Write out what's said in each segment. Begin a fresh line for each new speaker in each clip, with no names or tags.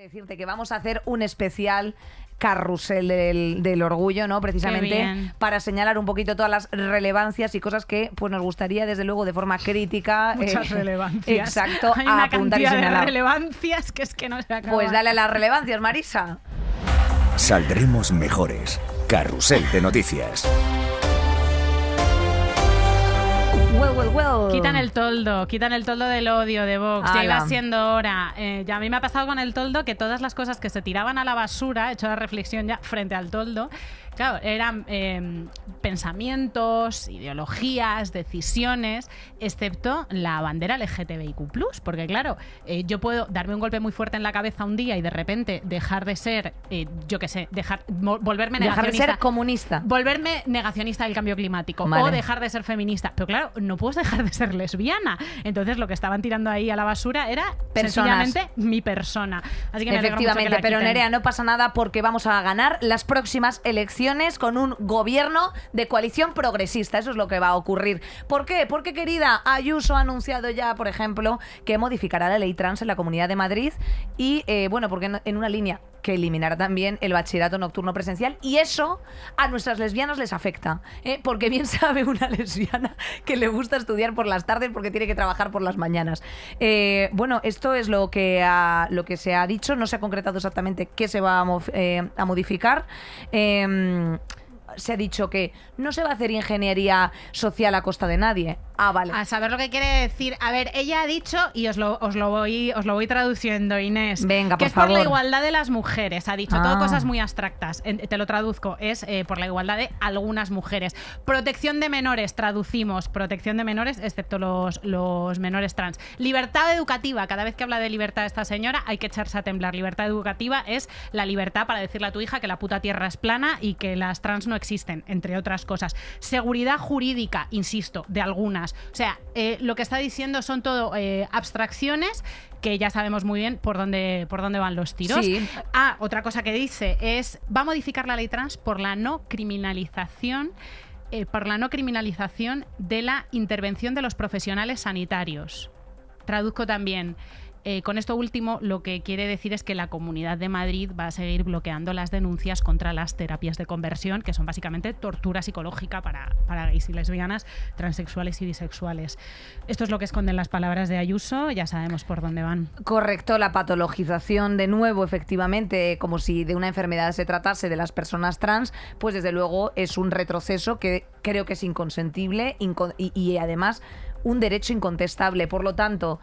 decirte que vamos a hacer un especial carrusel del, orgullo, ¿no? Precisamente para señalar un poquito todas las relevancias y cosas que pues nos gustaría, desde luego, de forma crítica. Eh, Muchas eh, relevancias. Exacto, Hay una apuntar señalar. De
relevancias que es que no se acaba. Pues dale las
relevancias, Marisa. Saldremos mejores. Carrusel de
noticias. Quitan el toldo, quitan el toldo del odio de Vox. Ya iba siendo hora. Eh, ya a mí me ha pasado con el toldo que todas las cosas que se tiraban a la basura, he hecho la reflexión ya frente al toldo, Claro, eran em, pensamientos, ideologías, decisiones, excepto la bandera LGTBIQ, porque claro, eh, yo puedo darme un golpe muy fuerte en la cabeza un día y de repente dejar de ser, eh, yo qué sé, dejar, volverme negacionista. Dejar ser
comunista.
Volverme negacionista del cambio climático o dejar de ser feminista. Pero claro, no puedes dejar de ser lesbiana. Entonces lo que estaban tirando ahí a la basura era personalmente mi persona. Así que Efectivamente, pero Nerea,
no pasa nada porque vamos a ganar las próximas elecciones con un gobierno de coalición progresista. Eso es lo que va a ocurrir. ¿Por qué? Porque, querida, Ayuso ha anunciado ya, por ejemplo, que modificará la ley trans en la Comunidad de Madrid y, eh, bueno, porque en una línea que eliminará también el bachillerato nocturno presencial y eso a nuestras lesbianas les afecta, ¿eh? porque bien sabe una lesbiana que le gusta estudiar por las tardes porque tiene que trabajar por las mañanas. Eh, bueno, esto es lo que, lo que se ha dicho, no se ha concretado exactamente qué se va a eh, modificar em, se ha dicho que no se va a hacer ingeniería social a costa de nadie.
Ah, a saber lo que quiere decir. A ver, ella ha dicho, y os lo, os lo, voy, os lo voy traduciendo, Inés. que es por la igualdad de las mujeres. Ha dicho todo ah. cosas muy abstractas. te lo traduzco. Es eh, por la igualdad de algunas mujeres. Protección de menores, traducimos. Protección de menores, excepto los, los menores trans. Libertad educativa. Cada vez que habla de libertad esta señora, hay que echarse a temblar. Libertad educativa es la libertad para decirle a tu hija que la puta tierra es plana y que las trans no existen, entre otras cosas. Seguridad jurídica, insisto, de algunas. O sea, eh, lo que está diciendo son todo eh, abstracciones que ya sabemos muy bien por dónde, por dónde van los tiros. Ah, otra cosa que dice es, va a modificar la ley trans por la no criminalización. Eh, por la no criminalización de la intervención de los profesionales sanitarios. Traduzco también. Eh, con esto último, lo que quiere decir es que la Comunidad de Madrid va a seguir bloqueando las denuncias contra las terapias de conversión, que son básicamente tortura psicológica para, para gays y lesbianas, transexuales y bisexuales. Esto es lo que esconden las palabras de Ayuso, ya sabemos por dónde van.
Correcto, la patologización de nuevo, efectivamente, como si de una enfermedad se tratase de las personas trans, pues desde luego es un retroceso que creo que es inconsentible y, y además un derecho incontestable. Por lo tanto,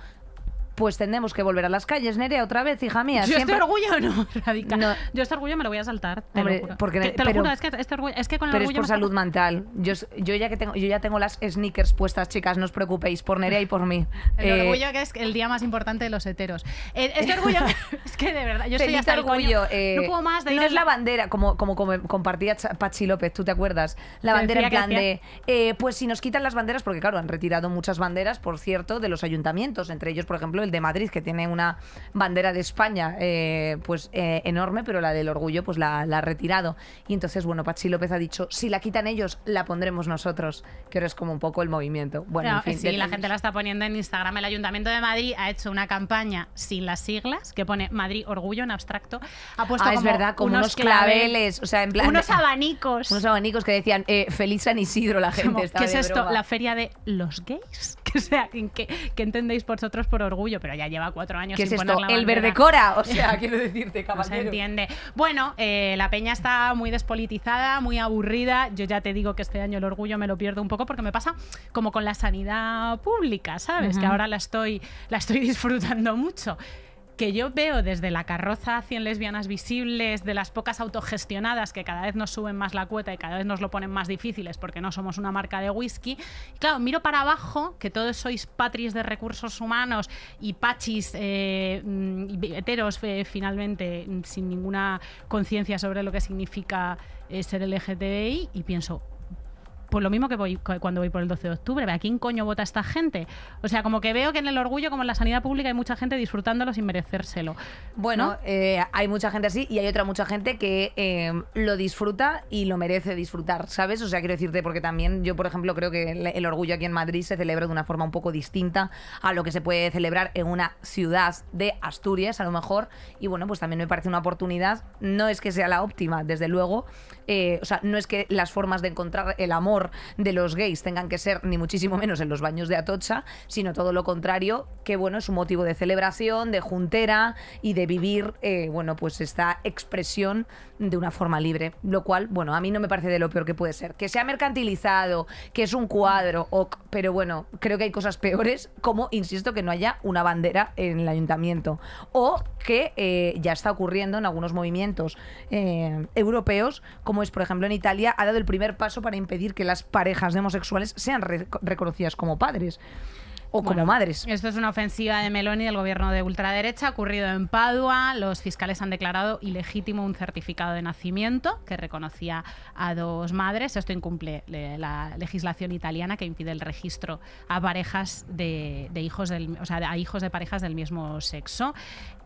pues tendremos que volver a las calles, Nerea, otra vez, hija mía. Yo siempre... este orgullo no,
Radica. Yo este orgullo me lo voy a saltar, te lo juro. es que, este orgullo, es que con el pero es por salud
mental. Yo, yo, ya que tengo, yo ya tengo las sneakers puestas, chicas, no os preocupéis, por Nerea y por mí. El orgullo eh,
que es el día más importante de los heteros. Eh, este orgullo, es que de verdad, yo estoy hasta eh, No puedo más es la
bandera, como, como, compartía Pachi López, ¿tú te acuerdas? La bandera en plan de... pues si nos quitan las banderas, porque claro, han retirado muchas banderas, por cierto, de los ayuntamientos, entre ellos, por ejemplo, de Madrid, que tiene una bandera de España eh, pues eh, enorme, pero la del orgullo pues la, ha retirado. Y entonces, bueno, Pachi López ha dicho, si la quitan ellos, la pondremos nosotros, que ahora es como un poco el movimiento. Bueno, sí, la gente
la está poniendo en Instagram. El Ayuntamiento de Madrid ha hecho una campaña sin las siglas, que pone Madrid Orgullo en abstracto. Ha puesto ah, es verdad, con unos, claveles, o sea, en plan... Unos abanicos. Unos abanicos
que decían, eh, feliz San Isidro la gente. ¿Qué es esto? ¿La
feria de los gays? que sea, que, entendéis vosotros por orgullo, pero ya lleva cuatro años. ¿Qué es esto? el verdecora, o sea, quiero decirte, caballero. No se entiende. Bueno, eh, la peña está muy despolitizada, muy aburrida. Yo ya te digo que este año el orgullo me lo pierdo un poco porque me pasa como con la sanidad pública, ¿sabes? Que ahora la estoy, la estoy disfrutando mucho que yo veo desde la carroza 100 lesbianas visibles, de las pocas autogestionadas que cada vez nos suben más la cuota y cada vez nos lo ponen más difíciles porque no somos una marca de whisky. claro, miro para abajo, que todos sois patris de recursos humanos y pachis eh, mm, heteros eh, finalmente, sin ninguna conciencia sobre lo que significa eh, ser LGTBI, y pienso, pues lo mismo que voy cuando voy por el 12 de octubre. ¿A quién coño vota esta gente? O sea, como que veo que en el orgullo, como en la sanidad pública, hay mucha gente disfrutándolo sin merecérselo. Bueno, eh,
hay mucha gente así y hay otra mucha gente que eh, lo disfruta y lo merece disfrutar, ¿sabes? O sea, quiero decirte, porque también yo, por ejemplo, creo que el, orgullo aquí en Madrid se celebra de una forma un poco distinta a lo que se puede celebrar en una ciudad de Asturias, a lo mejor. Y bueno, pues también me parece una oportunidad. No es que sea la óptima, desde luego. Eh, o sea, no es que las formas de encontrar el amor de los gays tengan que ser ni muchísimo menos en los baños de Atocha, sino todo lo contrario, que bueno, es un motivo de celebración, de juntera y de vivir, eh, bueno, pues esta expresión de una forma libre, lo cual, bueno, a mí no me parece de lo peor que puede ser. Que sea mercantilizado, que es un cuadro, pero bueno, creo que hay cosas peores, como, insisto, que no haya una bandera en el ayuntamiento. O que eh, ya está ocurriendo en algunos movimientos eh, europeos, como es, por ejemplo, en Italia, ha dado el primer paso para impedir que las parejas de homosexuales sean reconocidas como padres o como madres.
Esto es una ofensiva de Meloni del gobierno de ultraderecha, ocurrido en Padua. Los fiscales han declarado ilegítimo un certificado de nacimiento que reconocía a dos madres. Esto incumple eh, la legislación italiana que impide el registro a parejas de, hijos del, o sea, a hijos de parejas del mismo sexo.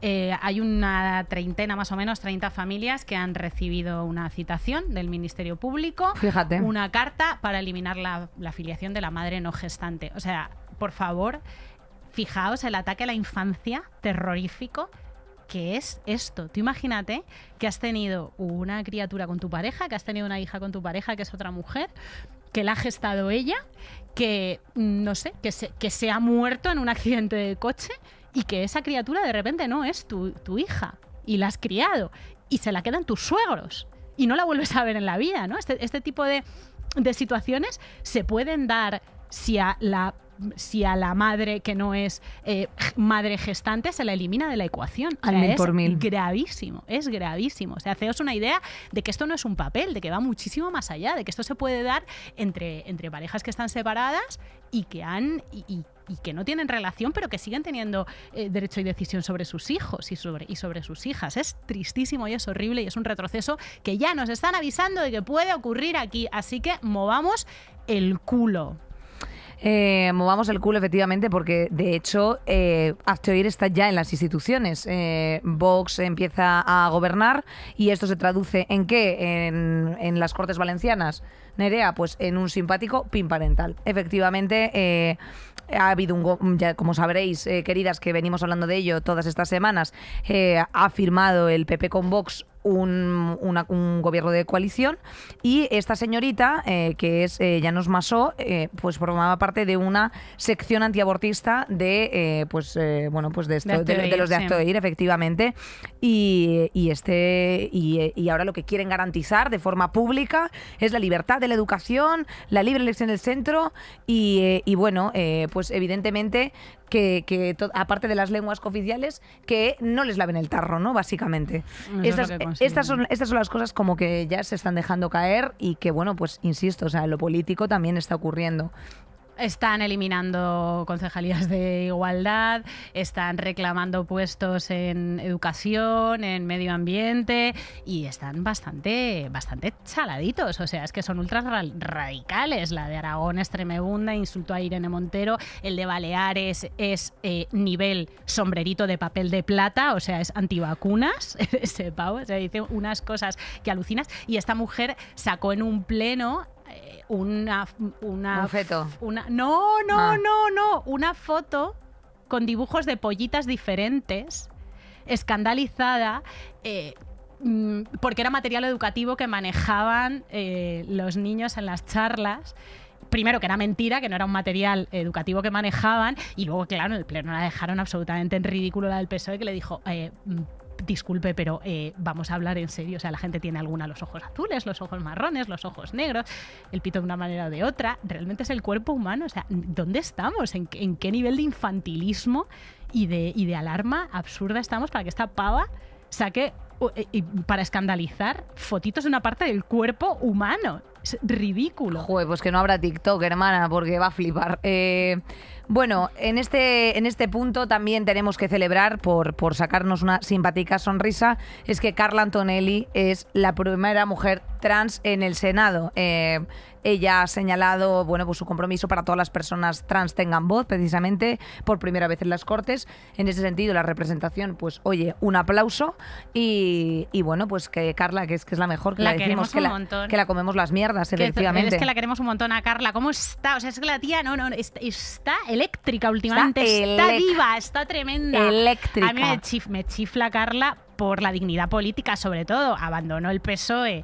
Eh, hay una treintena más o menos, treinta familias que han recibido una citación del Ministerio Público, Fíjate. una carta para eliminar la, la afiliación de la madre no gestante. O sea, por favor favor, fijaos el ataque a la infancia terrorífico que es esto. Tú imagínate que has tenido una criatura con tu pareja, que has tenido una hija con tu pareja, que es otra mujer, que la ha gestado ella, que mm, no sé, que se, ha muerto en un accidente de coche y que esa criatura de repente no es tu, hija y la has criado y se la quedan tus suegros y no la vuelves a ver en la vida, ¿no? Este, este tipo de situaciones se pueden dar si a la si a la madre que no es eh, madre gestante se la elimina de la ecuación. Al es gravísimo, es gravísimo. O sea, haceos una idea de que esto no es un papel, de que va muchísimo más allá, de que esto se puede dar entre, parejas que están separadas y que han... Y, que no tienen relación, pero que siguen teniendo eh, derecho y decisión sobre sus hijos y sobre sus hijas. Es tristísimo y es horrible y es un retroceso que ya nos están avisando de que puede ocurrir aquí. Así que movamos el culo.
Eh, movamos el culo efectivamente porque de hecho eh, está ya en las instituciones. Eh, Vox empieza a gobernar y esto se traduce en qué? En, las Cortes Valencianas. Nerea, pues en un simpático pin parental. Efectivamente, eh, ha habido un, ya como sabréis, queridas, que venimos hablando de ello todas estas semanas, ha firmado el PP con Vox un, un gobierno de coalición y esta señorita, eh, que es ya eh, nos Masó, eh, pues formaba parte de una sección antiabortista de, pues, bueno, pues de, los de acto de ir, efectivamente. Y, este, y, ahora lo que quieren garantizar de forma pública es la libertad de la educación, la libre elección del centro y, y bueno, pues evidentemente que, aparte de las lenguas oficiales que no les laven el tarro, ¿no? Básicamente. estas, son, estas son las cosas como que ya se están dejando caer y que, bueno, pues insisto, o sea, lo político también está ocurriendo.
Están eliminando concejalías de igualdad, están reclamando puestos en educación, en medio ambiente y están bastante, bastante chaladitos. O sea, es que son ultra radicales. La de Aragón es insultó a Irene Montero. El de Baleares es eh, nivel sombrerito de papel de plata, o sea, es antivacunas. Ese o dice unas cosas que alucinas. Y esta mujer sacó en un pleno una, una, Una, no, no, ah. no, no. Una foto con dibujos de pollitas diferentes, escandalizada, eh, mm, porque era material educativo que manejaban eh, los niños en las charlas primero que era mentira, que no era un material educativo que manejaban, y luego, claro, en el Pleno la dejaron absolutamente en ridículo la del PSOE, que le dijo, eh, disculpe, pero eh, vamos a hablar en serio. O sea, la gente tiene alguna los ojos azules, los ojos marrones, los ojos negros, el pito de una manera o de otra. Realmente es el cuerpo humano. O sea, ¿dónde estamos? ¿En, qué nivel de infantilismo y de, y de alarma absurda estamos para que esta pava saque eh, para escandalizar fotitos de una parte del cuerpo humano. Es ridículo.
Joder, pues que no habrá TikTok, hermana, porque va a flipar. Eh, bueno, en este, en este punto también tenemos que celebrar, por, por sacarnos una simpática sonrisa, es que Carla Antonelli es la primera mujer trans en el Senado. Eh, ella ha señalado bueno, pues su compromiso para todas las personas trans tengan voz, precisamente por primera vez en las Cortes. En ese sentido, la representación, pues oye, un aplauso. Y, y bueno, pues que Carla, que es, que es la mejor, que la, decimos que la, que la comemos las mierdas es que la
queremos un montón a Carla. ¿Cómo está? O sea, es que la tía, no, no, está, eléctrica últimamente. Está, viva, está tremenda. Eléctrica. A mí me, chifla Carla por la dignidad política, sobre todo. Abandonó el PSOE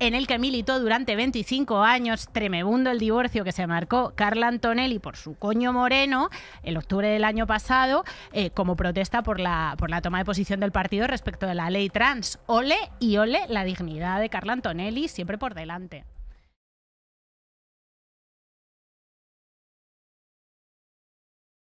en el que militó durante 25 años, tremebundo el divorcio que se marcó Carla Antonelli por su coño moreno en octubre del año pasado, eh, como protesta por la, por la toma de posición del partido respecto de la ley trans. Ole y ole la dignidad de Carla Antonelli, siempre por delante.